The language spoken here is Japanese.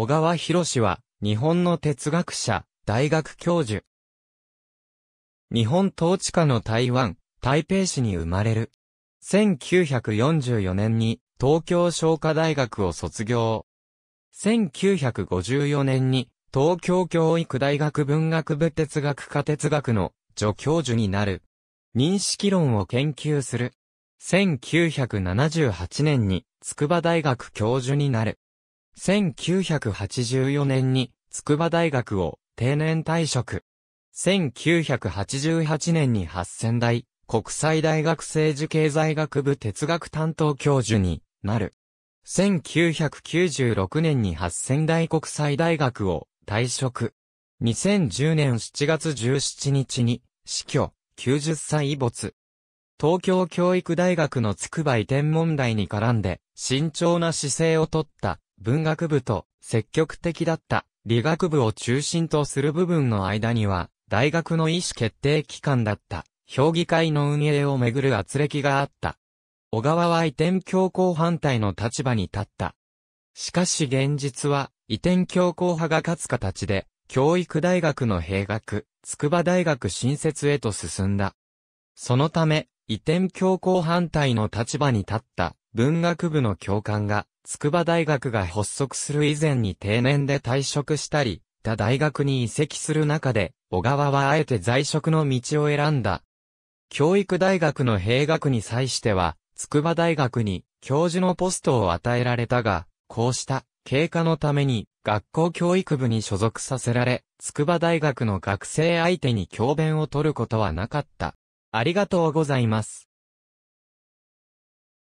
小川博士は、日本の哲学者、大学教授。日本統治下の台湾、台北市に生まれる。1944年に東京商科大学を卒業。1954年に東京教育大学文学部哲学科哲学の助教授になる。認識論を研究する。1978年に筑波大学教授になる。1984年に筑波大学を定年退職。1988年に八千代国際大学政治経済学部哲学担当教授になる。1996年に八千代国際大学を退職。2010年7月17日に死去、90歳遺没。東京教育大学の筑波移転問題に絡んで、慎重な姿勢をとった文学部と積極的だった理学部を中心とする部分の間には、大学の意思決定機関だった評議会の運営をめぐる圧力があった。小川は移転強行反対の立場に立った。しかし現実は、移転強行派が勝つ形で、教育大学の閉学、筑波大学新設へと進んだ。そのため、移転強行反対の立場に立った文学部の教官が、筑波大学が発足する以前に定年で退職したり、他大学に移籍する中で、小川はあえて在職の道を選んだ。教育大学の閉学に際しては、筑波大学に教授のポストを与えられたが、こうした経過のために学校教育部に所属させられ、筑波大学の学生相手に教鞭を取ることはなかった。ありがとうございます。